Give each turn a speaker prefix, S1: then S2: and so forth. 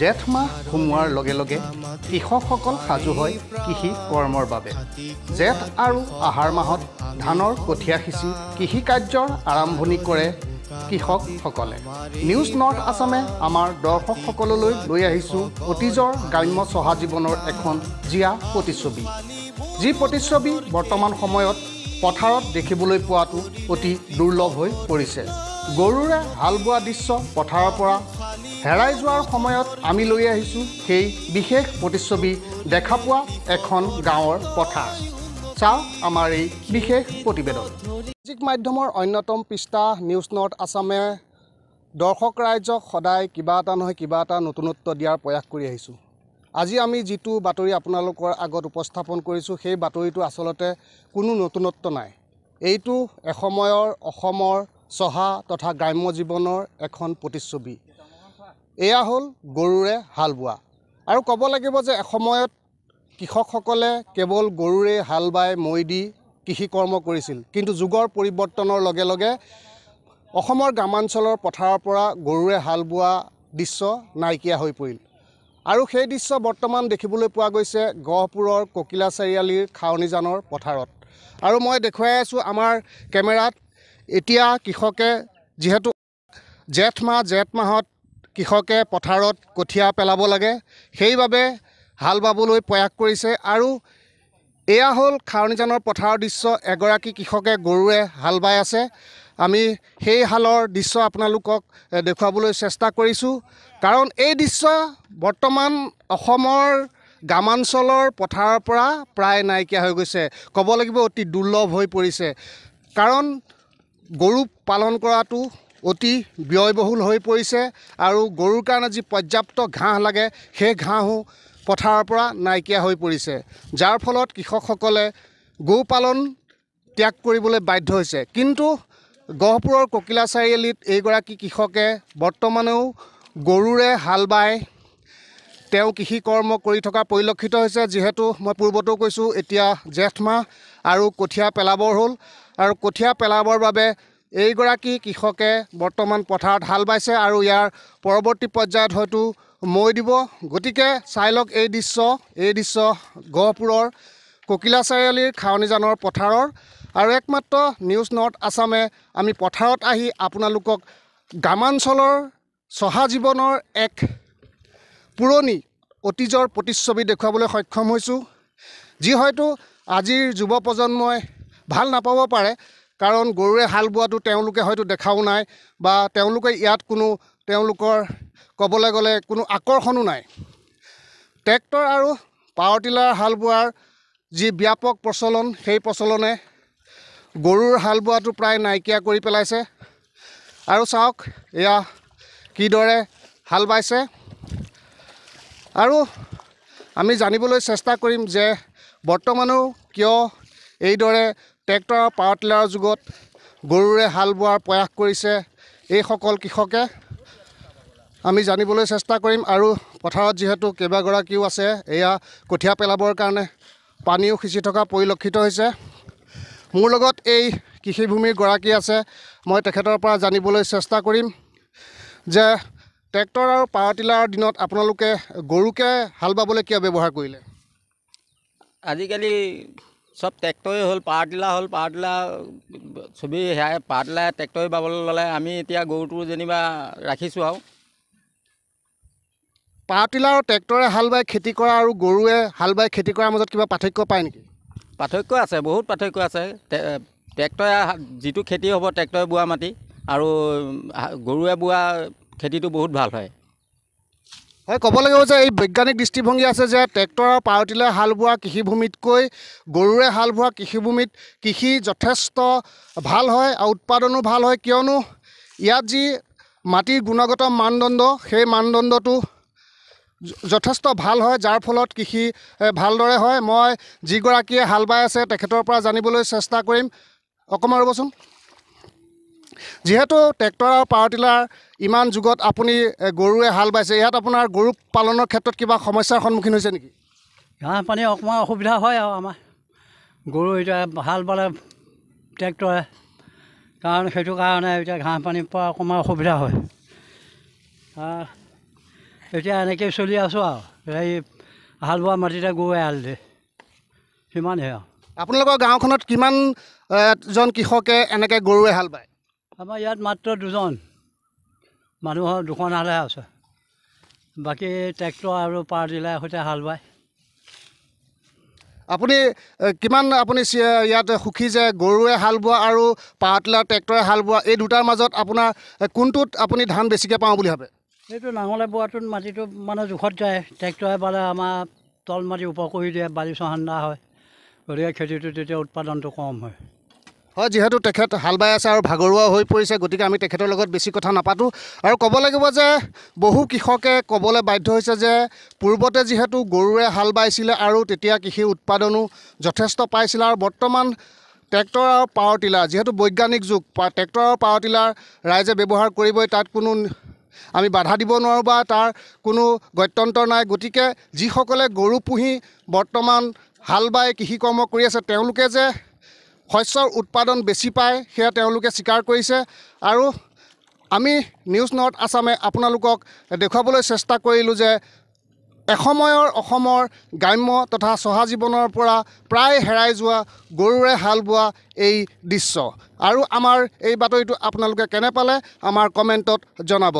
S1: জেঠ মাহ সোমোৱাৰ লগে লগে কৃষকসকল সাজু হয় কৃষি কৰ্মৰ বাবে জেঠ আৰু আহাৰ মাহত ধানৰ কঠীয়া সিঁচি কৃষি কাৰ্যৰ আৰম্ভণি কৰে কৃষকসকলে নিউজ নৰ্থ আছামে আমাৰ দৰ্শকসকললৈ লৈ আহিছোঁ অতীজৰ গ্ৰাম্য চহা জীৱনৰ এখন জীয়া প্ৰতিচ্ছবি যি প্ৰতিচ্ছবি বৰ্তমান সময়ত পথাৰত দেখিবলৈ পোৱাটো অতি দুৰ্লভ হৈ পৰিছে গৰুৰে হাল বোৱা দৃশ্য পথাৰৰ পৰা হেৰাই যোৱাৰ সময়ত আমি লৈ আহিছোঁ সেই বিশেষ প্ৰতিচ্ছবি দেখা পোৱা এখন গাঁৱৰ পথাৰ চাওঁ আমাৰ এই বিশেষ প্ৰতিবেদন সামাজিক মাধ্যমৰ অন্যতম পৃষ্ঠা নিউজ নৰ্থ আছামে দৰ্শক ৰাইজক সদায় কিবা এটা নহয় কিবা এটা নতুনত্ব দিয়াৰ প্ৰয়াস কৰি আহিছোঁ আজি আমি যিটো বাতৰি আপোনালোকৰ আগত উপস্থাপন কৰিছোঁ সেই বাতৰিটো আচলতে কোনো নতুনত্ব নাই এইটো এসময়ৰ অসমৰ চহা তথা গ্ৰাম্য জীৱনৰ এখন প্ৰতিচ্ছবি এয়া হ'ল গৰুৰে হাল বোৱা আৰু ক'ব লাগিব যে এসময়ত কৃষকসকলে কেৱল গৰুৰে হাল বাই মৈ দি কৃষি কৰ্ম কৰিছিল কিন্তু যুগৰ পৰিৱৰ্তনৰ লগে লগে অসমৰ গ্ৰামাঞ্চলৰ পথাৰৰ পৰা গৰুৰে হাল বোৱা দৃশ্য নাইকিয়া হৈ পৰিল আৰু সেই দৃশ্য বৰ্তমান দেখিবলৈ পোৱা গৈছে গহপুৰৰ ককিলা চাৰিআলিৰ খাৱনিজানৰ পথাৰত আৰু মই দেখুৱাই আছোঁ আমাৰ কেমেৰাত এতিয়া কৃষকে যিহেতু জেঠ মাহ জেঠ মাহত কৃষকে পথাৰত কঠীয়া পেলাব লাগে সেইবাবে হাল বাবলৈ প্ৰয়াস কৰিছে আৰু এয়া হ'ল খাৰণিজানৰ পথাৰৰ দৃশ্য এগৰাকী কৃষকে গৰুৱে হাল বাই আছে আমি সেই হালৰ দৃশ্য আপোনালোকক দেখুৱাবলৈ চেষ্টা কৰিছোঁ কাৰণ এই দৃশ্য বৰ্তমান অসমৰ গ্ৰামাঞ্চলৰ পথাৰৰ পৰা প্ৰায় নাইকিয়া হৈ গৈছে ক'ব লাগিব অতি দুৰ্লভ হৈ পৰিছে কাৰণ গৰু পালন কৰাটো অতি ব্যয়বহুল হৈ পৰিছে আৰু গৰুৰ কাৰণে যি পৰ্যাপ্ত ঘাঁহ লাগে সেই ঘাঁহো পথাৰৰ পৰা নাইকিয়া হৈ পৰিছে যাৰ ফলত কৃষকসকলে গৌ পালন ত্যাগ কৰিবলৈ বাধ্য হৈছে কিন্তু গহপুৰৰ ককিলা চাৰিআলিত এইগৰাকী কৃষকে বৰ্তমানেও গৰুৰে হাল বাই তেওঁ কৃষি কৰ্ম কৰি থকা পৰিলক্ষিত হৈছে যিহেতু মই পূৰ্বতেও কৈছোঁ এতিয়া জেঠ মাহ আৰু কঠীয়া পেলাবৰ হ'ল আৰু কঠীয়া পেলাবৰ বাবে এইগৰাকী কৃষকে বৰ্তমান পথাৰত হাল বাইছে আৰু ইয়াৰ পৰৱৰ্তী পৰ্যায়ত হয়তো মৈ দিব গতিকে চাই লওক এই দৃশ্য এই দৃশ্য গহপুৰৰ ককিলা চাৰিআলিৰ খাৱনিজানৰ পথাৰৰ আৰু একমাত্ৰ নিউজ নৰ্থ আছামে আমি পথাৰত আহি আপোনালোকক গ্ৰামাঞ্চলৰ চহা জীৱনৰ এক পুৰণি অতীজৰ প্ৰতিচ্ছবি দেখুৱাবলৈ সক্ষম হৈছোঁ যি হয়তো আজিৰ যুৱ প্ৰজন্মই ভাল নাপাব পাৰে কাৰণ গৰুৰে হাল বোৱাটো তেওঁলোকে হয়তো দেখাও নাই বা তেওঁলোকে ইয়াত কোনো তেওঁলোকৰ ক'বলৈ গ'লে কোনো আকৰ্ষণো নাই ট্ৰেক্টৰ আৰু পাৱাৰ টিলাৰ হাল বোৱাৰ যি ব্যাপক প্ৰচলন সেই প্ৰচলনে গৰুৰ হাল বোৱাটো প্ৰায় নাইকিয়া কৰি পেলাইছে আৰু চাওক এয়া কিদৰে হাল বাইছে আৰু আমি জানিবলৈ চেষ্টা কৰিম যে বৰ্তমানেও কিয় এইদৰে ট্ৰেক্টৰ পাৱাৰ টিলাৰৰ যুগত গৰুৰে হাল বোৱাৰ প্ৰয়াস কৰিছে এইসকল কৃষকে আমি জানিবলৈ চেষ্টা কৰিম আৰু পথাৰত যিহেতু কেইবাগৰাকীও আছে এয়া কঠীয়া পেলাবৰ কাৰণে পানীও সিঁচি থকা পৰিলক্ষিত হৈছে মোৰ লগত এই কৃষিভূমিৰ গৰাকী আছে মই তেখেতৰ পৰা জানিবলৈ চেষ্টা কৰিম যে ট্ৰেক্টৰ আৰু পাৱাৰ টিলাৰৰ দিনত আপোনালোকে গৰুকে হাল বাবলৈ কিয় ব্যৱহাৰ কৰিলে
S2: আজিকালি চব ট্ৰেক্টৰেই হ'ল পাৱাৰ টিলাৰ হ'ল পাৱাৰ টিলাৰ চবেই সেয়াই পাৱাৰ টিলাৰে ট্ৰেক্টৰে বাবলৈ ল'লে আমি এতিয়া গৰুটো যেনিবা ৰাখিছোঁ আৰু
S1: পাৱাৰ টিলাৰ আৰু ট্ৰেক্টৰে হাল বাই খেতি কৰা আৰু গৰুৱে হাল বাই খেতি কৰাৰ মাজত কিবা পাৰ্থক্য পায় নেকি
S2: পাৰ্থক্য আছে বহুত পাৰ্থক্য আছে ট্ৰেক্টৰে যিটো খেতি হ'ব ট্ৰেক্টৰে বোৱা মাটি আৰু গৰুৱে বোৱা খেতিটো বহুত ভাল হয়
S1: হয় ক'ব লাগিব যে এই বৈজ্ঞানিক দৃষ্টিভংগী আছে যে ট্ৰেক্টৰ আৰু পাৱতিলৈ হাল বোৱা কৃষিভূমিতকৈ গৰুৰে হাল বোৱা কৃষিভূমিত কৃষি যথেষ্ট ভাল হয় আৰু উৎপাদনো ভাল হয় কিয়নো ইয়াত যি মাটিৰ গুণগত মানদণ্ড সেই মানদণ্ডটো যথেষ্ট ভাল হয় যাৰ ফলত কৃষি ভালদৰে হয় মই যিগৰাকীয়ে হাল বাই আছে তেখেতৰ পৰা জানিবলৈ চেষ্টা কৰিম অকণমান ৰ'বচোন যিহেতু ট্ৰেক্টৰ আৰু পাৱাৰ টিলাৰ ইমান যুগত আপুনি গৰুৱে হাল বাইছে ইয়াত আপোনাৰ গৰু পালনৰ ক্ষেত্ৰত কিবা সমস্যাৰ সন্মুখীন হৈছে নেকি
S2: ঘাঁহ পানী অকণমান অসুবিধা হয় আৰু আমাৰ গৰু এতিয়া হাল বালে ট্ৰেক্টৰে কাৰণ সেইটো কাৰণে এতিয়া ঘাঁহ পানী পৰা অকণমান অসুবিধা হয় এতিয়া এনেকৈয়ে চলি আছোঁ আৰু এই হাল বোৱা মাটিতে গৰুৱে হাল দিয়ে সিমানহে আৰু আপোনালোকৰ গাঁওখনত কিমানজন কৃষকে এনেকৈ গৰুৱে হাল বায় আমাৰ ইয়াত মাত্ৰ দুজন মানুহৰ দুখন হালহে আছে বাকী ট্ৰেক্টৰ আৰু পাৱাৰ টিলাৰ সৈতে হাল বায়
S1: আপুনি কিমান আপুনি ইয়াত সুখী যে গৰুৱে হাল বোৱা আৰু পাৱাৰ টিলাৰ ট্ৰেক্টৰে হাল বোৱা এই দুটাৰ মাজত আপোনাৰ কোনটোত আপুনি ধান বেছিকৈ পাওঁ বুলি ভাবে
S2: সেইটো নাঙলে বোৱাটোত মাটিটো মানে জোখত যায় ট্ৰেক্টৰে পালে আমাৰ তল মাটি ওপৰ কৰি দিয়ে বালিচহ হয়
S1: গতিকে খেতিটো তেতিয়া উৎপাদনটো কম হয় হয় যিহেতু তেখেত হাল বাই আছে আৰু ভাগৰুৱা হৈ পৰিছে গতিকে আমি তেখেতৰ লগত বেছি কথা নাপাতোঁ আৰু ক'ব লাগিব যে বহু কৃষকে ক'বলৈ বাধ্য হৈছে যে পূৰ্বতে যিহেতু গৰুৱে হাল বাইছিলে আৰু তেতিয়া কৃষি উৎপাদনো যথেষ্ট পাইছিলে আৰু বৰ্তমান ট্ৰেক্টৰ আৰু পাৱাৰ টিলাৰ যিহেতু বৈজ্ঞানিক যুগ ট্ৰেক্টৰ আৰু পাৱাৰ টিলাৰ ৰাইজে ব্যৱহাৰ কৰিবই তাত কোনো আমি বাধা দিব নোৱাৰোঁ বা তাৰ কোনো গত্যন্তৰ নাই গতিকে যিসকলে গৰু পুহি বৰ্তমান হাল বাই কৃষি কৰ্ম কৰি আছে তেওঁলোকে যে শস্যৰ উৎপাদন বেছি পায় সেয়া তেওঁলোকে স্বীকাৰ কৰিছে আৰু আমি নিউজ নৰ্থ আছামে আপোনালোকক দেখুৱাবলৈ চেষ্টা কৰিলোঁ যে এসময়ৰ অসমৰ গ্ৰাম্য তথা চহা জীৱনৰ পৰা প্ৰায় হেৰাই যোৱা গৰুৰে হাল বোৱা এই দৃশ্য আৰু আমাৰ এই বাতৰিটো আপোনালোকে কেনে পালে আমাৰ কমেণ্টত জনাব